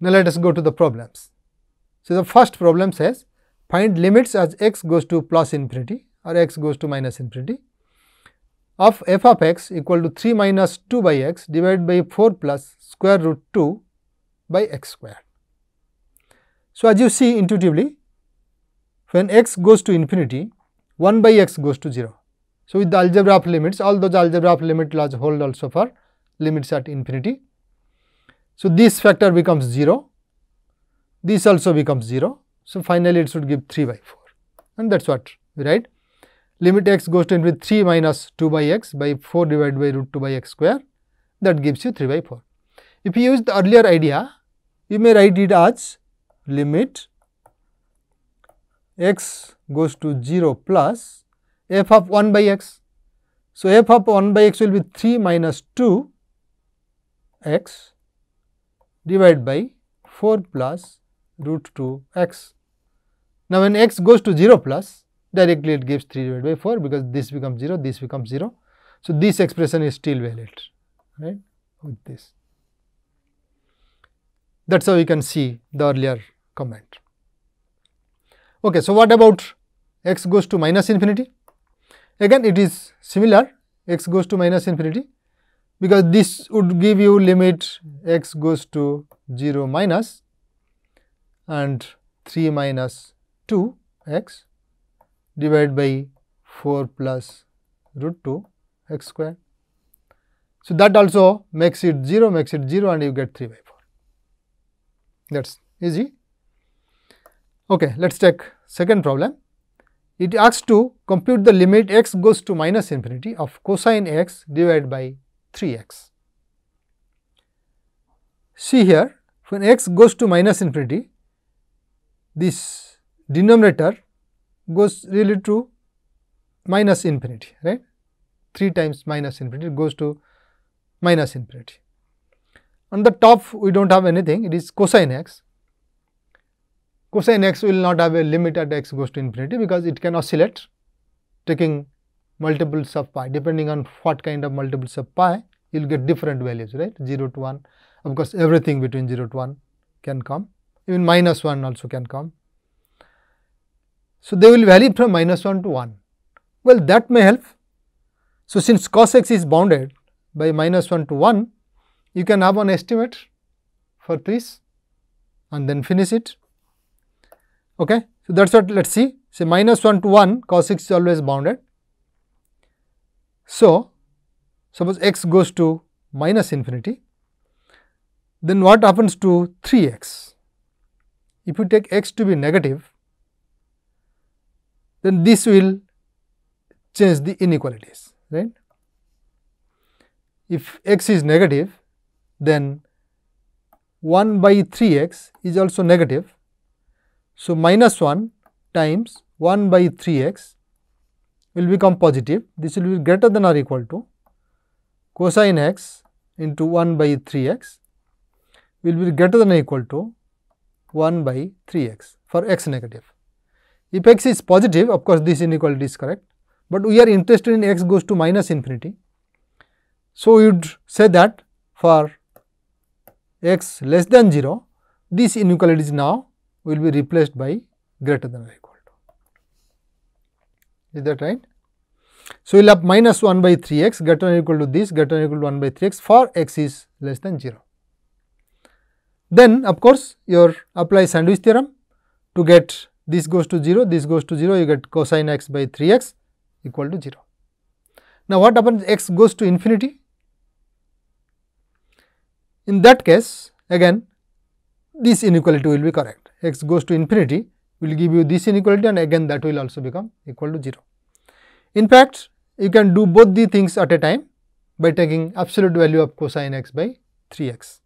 Now, let us go to the problems. So, the first problem says find limits as x goes to plus infinity or x goes to minus infinity of f of x equal to 3 minus 2 by x divided by 4 plus square root 2 by x square. So, as you see intuitively when x goes to infinity 1 by x goes to 0. So, with the algebra of limits all those algebra of limit laws hold also for limits at infinity. So, this factor becomes 0, this also becomes 0. So, finally, it should give 3 by 4 and that is what we write. Limit x goes to infinity 3 minus 2 by x by 4 divided by root 2 by x square that gives you 3 by 4. If you use the earlier idea, you may write it as limit x goes to 0 plus f of 1 by x. So, f of 1 by x will be 3 minus 2 x divided by 4 plus root 2 x. Now, when x goes to 0 plus directly it gives 3 divided by 4 because this becomes 0, this becomes 0. So, this expression is still valid right with this. That is how we can see the earlier comment. Okay, so, what about x goes to minus infinity? Again it is similar x goes to minus infinity because this would give you limit x goes to 0 minus and 3 minus 2 x divided by 4 plus root 2 x square. So, that also makes it 0 makes it 0 and you get 3 by 4 that is easy. Okay, let us take second problem. It asks to compute the limit x goes to minus infinity of cosine x divided by 3x. See here when x goes to minus infinity this denominator goes really to minus infinity right 3 times minus infinity goes to minus infinity. On the top we do not have anything it is cosine x. Cosine x will not have a limit at x goes to infinity because it can oscillate taking multiples of pi depending on what kind of multiples of pi you will get different values right 0 to 1 of course everything between 0 to 1 can come even minus 1 also can come. So, they will vary from minus 1 to 1 well that may help. So, since cos x is bounded by minus 1 to 1 you can have an estimate for this and then finish it. Okay. So, that is what let us see say minus 1 to 1 cos x is always bounded so, suppose x goes to minus infinity, then what happens to 3x? If you take x to be negative, then this will change the inequalities, right. If x is negative, then 1 by 3x is also negative. So, minus 1 times 1 by 3x will become positive. This will be greater than or equal to cosine x into 1 by 3x will be greater than or equal to 1 by 3x for x negative. If x is positive, of course, this inequality is correct, but we are interested in x goes to minus infinity. So, we would say that for x less than 0, this inequality is now will be replaced by greater than or equal. Is that right? So, we will have minus 1 by 3 x greater than equal to this greater than equal to 1 by 3 x for x is less than 0. Then of course, your apply sandwich theorem to get this goes to 0, this goes to 0, you get cosine x by 3 x equal to 0. Now, what happens x goes to infinity? In that case, again this inequality will be correct, x goes to infinity will give you this inequality and again that will also become equal to 0. In fact, you can do both the things at a time by taking absolute value of cosine x by 3x.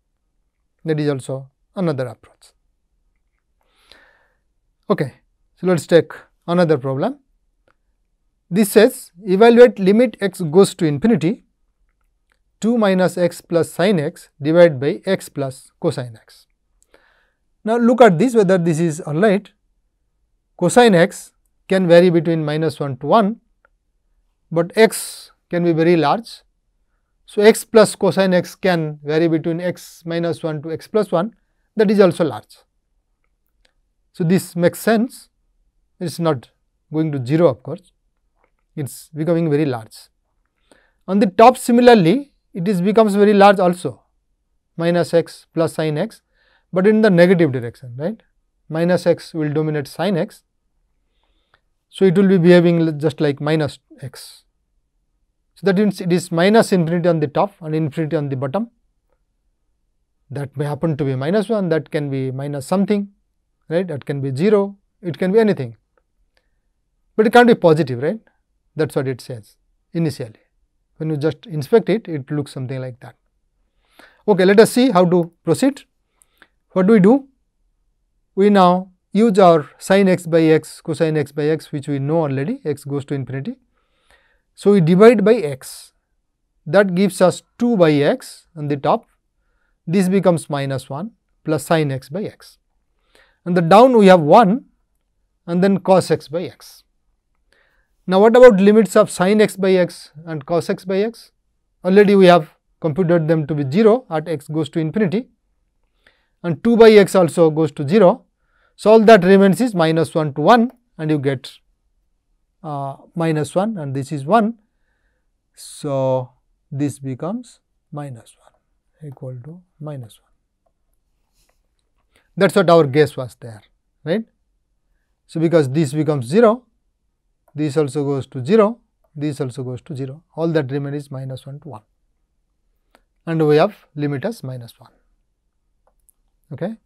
That is also another approach. Okay, so let us take another problem. This says evaluate limit x goes to infinity 2 minus x plus sine x divided by x plus cosine x. Now, look at this whether this is alright. Cosine x can vary between minus 1 to 1 but x can be very large. So, x plus cosine x can vary between x minus 1 to x plus 1 that is also large. So, this makes sense it is not going to 0 of course, it is becoming very large. On the top similarly, it is becomes very large also minus x plus sine x, but in the negative direction right minus x will dominate sine x. So, it will be behaving just like minus x. So, that means it is minus infinity on the top and infinity on the bottom. That may happen to be minus 1, that can be minus something, right, that can be 0, it can be anything, but it can't be positive, right. That is what it says initially. When you just inspect it, it looks something like that. Okay, let us see how to proceed. What do we do? We now use our sin x by x, cosine x by x, which we know already, x goes to infinity so, we divide by x that gives us 2 by x on the top this becomes minus 1 plus sine x by x and the down we have 1 and then cos x by x. Now, what about limits of sine x by x and cos x by x? Already we have computed them to be 0 at x goes to infinity and 2 by x also goes to 0. So, all that remains is minus 1 to 1 and you get uh, minus 1 and this is 1. So, this becomes minus 1 equal to minus 1. That is what our guess was there, right. So, because this becomes 0, this also goes to 0, this also goes to 0, all that remains is minus 1 to 1 and we have limit as minus 1. Okay.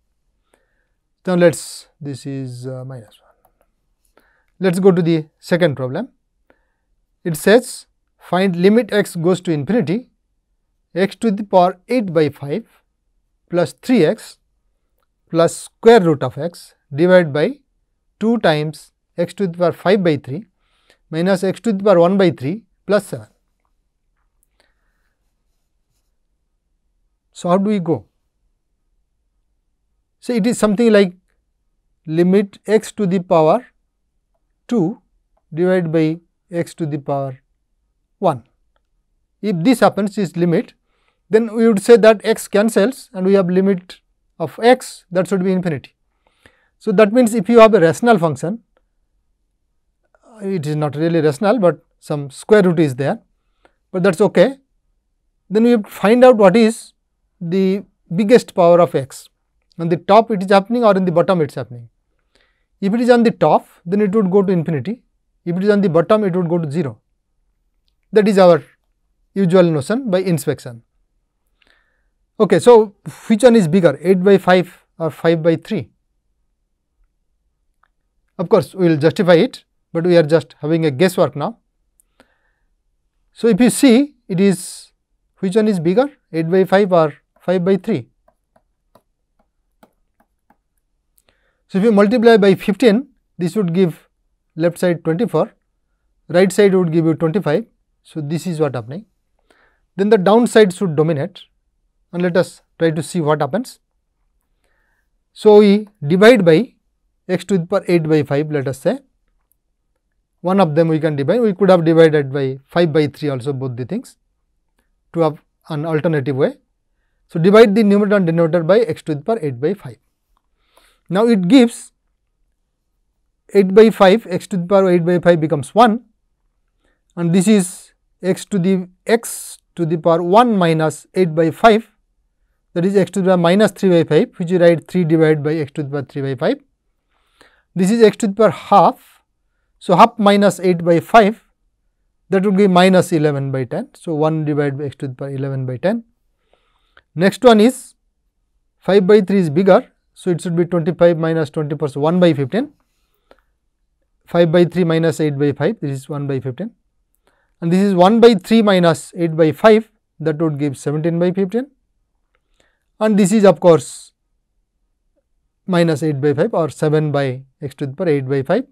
Now, let us this is uh, minus 1. Let us go to the second problem. It says find limit x goes to infinity x to the power 8 by 5 plus 3x plus square root of x divided by 2 times x to the power 5 by 3 minus x to the power 1 by 3 plus 7. So, how do we go? So, it is something like limit x to the power 2 divided by x to the power 1. If this happens is limit then we would say that x cancels and we have limit of x that should be infinity. So, that means if you have a rational function it is not really rational, but some square root is there, but that is ok. Then we have to find out what is the biggest power of x on the top it is happening or in the bottom it is happening. If it is on the top, then it would go to infinity. If it is on the bottom, it would go to 0. That is our usual notion by inspection. Okay, so which one is bigger, 8 by 5 or 5 by 3? Of course, we will justify it, but we are just having a guesswork now. So, if you see, it is which one is bigger, 8 by 5 or 5 by 3? So, if you multiply by 15, this would give left side 24, right side would give you 25. So, this is what happening. Then the downside should dominate and let us try to see what happens. So, we divide by x to the power 8 by 5 let us say. One of them we can divide, we could have divided by 5 by 3 also both the things to have an alternative way. So, divide the numerator and denominator by x to the power 8 by 5. Now, it gives 8 by 5 x to the power 8 by 5 becomes 1 and this is x to the x to the power 1 minus 8 by 5 that is x to the power minus 3 by 5 which you write 3 divided by x to the power 3 by 5. This is x to the power half. So, half minus 8 by 5 that would be minus 11 by 10. So, 1 divided by x to the power 11 by 10. Next one is 5 by 3 is bigger so, it should be 25 minus 20 percent 1 by 15, 5 by 3 minus 8 by 5 this is 1 by 15 and this is 1 by 3 minus 8 by 5 that would give 17 by 15 and this is of course minus 8 by 5 or 7 by x to the power 8 by 5.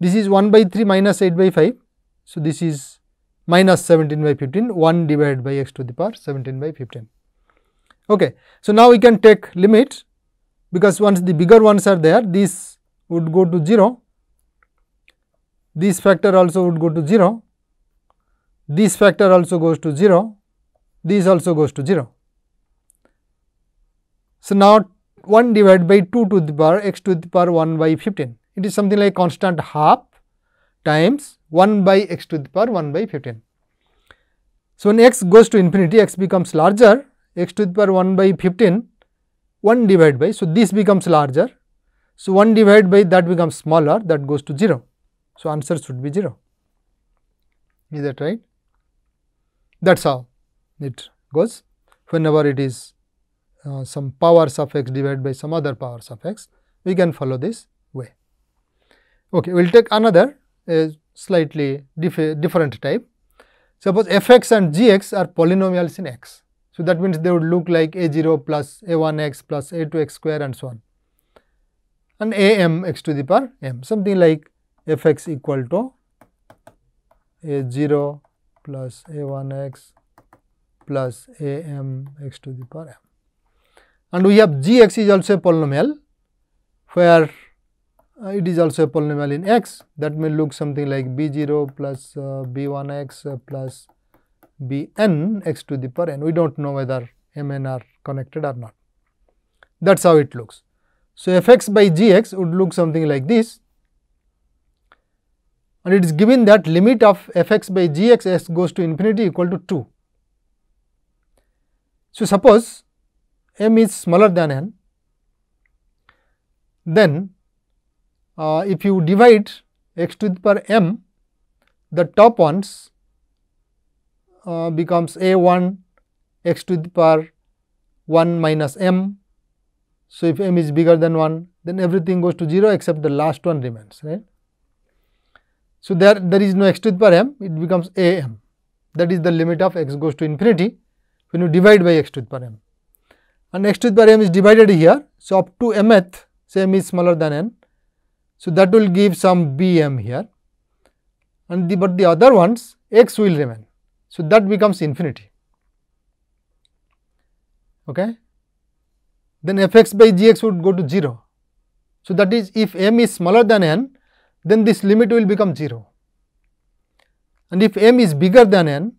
This is 1 by 3 minus 8 by 5. So, this is minus 17 by 15 1 divided by x to the power 17 by 15. Okay. So, now we can take limit because once the bigger ones are there this would go to 0, this factor also would go to 0, this factor also goes to 0, this also goes to 0. So, now 1 divided by 2 to the power x to the power 1 by 15, it is something like constant half times 1 by x to the power 1 by 15. So, when x goes to infinity, x becomes larger, x to the power 1 by 15 1 divided by, so this becomes larger. So, 1 divided by that becomes smaller that goes to 0. So, answer should be 0. Is that right? That is how it goes whenever it is uh, some power of x divided by some other powers of x, we can follow this way. Okay, we will take another slightly different type. Suppose f x and g x are polynomials in x. So, that means they would look like a0 plus a1x plus a2x square and so on and a m x to the power m something like f x equal to a0 plus a1x plus a m x to the power m. And we have gx is also a polynomial where uh, it is also a polynomial in x that may look something like b0 plus uh, b1x uh, plus be n x to the power n. We do not know whether Mn are connected or not. That is how it looks. So, Fx by Gx would look something like this and it is given that limit of Fx by Gx goes to infinity equal to 2. So, suppose m is smaller than n, then uh, if you divide x to the power m, the top ones uh, becomes a 1 x to the power 1 minus m. So, if m is bigger than 1 then everything goes to 0 except the last one remains right. So, there there is no x to the power m it becomes a m that is the limit of x goes to infinity when you divide by x to the power m and x to the power m is divided here. So, up to mth say m is smaller than n. So, that will give some bm here and the but the other ones x will remain. So, that becomes infinity. Okay? Then f x by g x would go to 0. So, that is if m is smaller than n, then this limit will become 0. And if m is bigger than n,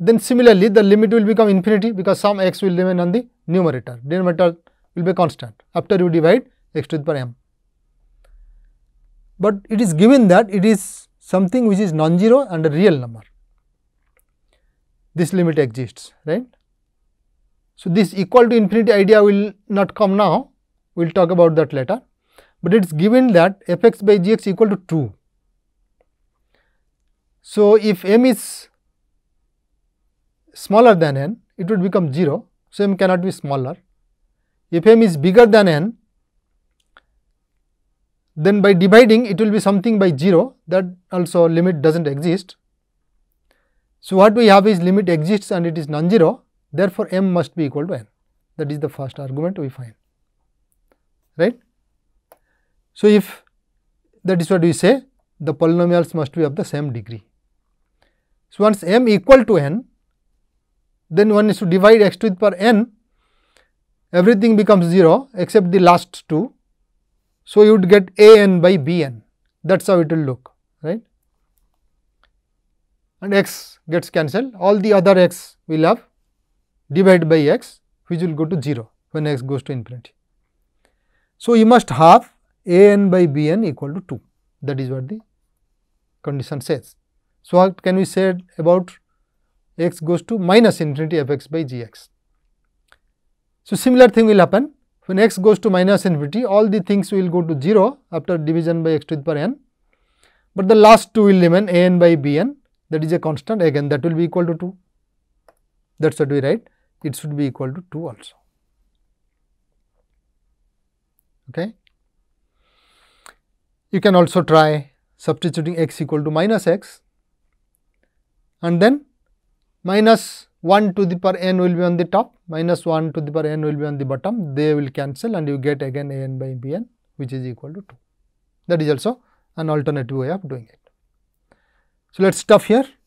then similarly the limit will become infinity because some x will remain on the numerator, denominator will be constant after you divide x to the power m. But it is given that it is something which is non-zero and a real number this limit exists, right. So, this equal to infinity idea will not come now, we will talk about that later, but it is given that f x by g x equal to 2. So, if m is smaller than n, it would become 0, so m cannot be smaller. If m is bigger than n, then by dividing it will be something by 0 that also limit does not exist. So, what we have is limit exists and it is non-zero therefore, m must be equal to n that is the first argument we find right. So, if that is what we say the polynomials must be of the same degree. So, once m equal to n then one is to divide x to the power n everything becomes 0 except the last two. So, you would get a n by b n that is how it will look and x gets cancelled, all the other x will have divided by x which will go to 0 when x goes to infinity. So, you must have a n by b n equal to 2 that is what the condition says. So, what can we say about x goes to minus infinity f x by g x. So, similar thing will happen when x goes to minus infinity all the things will go to 0 after division by x to the power n, but the last two will remain a n by b n that is a constant again that will be equal to 2. That is what we write it should be equal to 2 also. Okay. You can also try substituting x equal to minus x and then minus 1 to the power n will be on the top, minus 1 to the power n will be on the bottom, they will cancel and you get again a n by b n which is equal to 2. That is also an alternative way of doing it. So, let us stop here.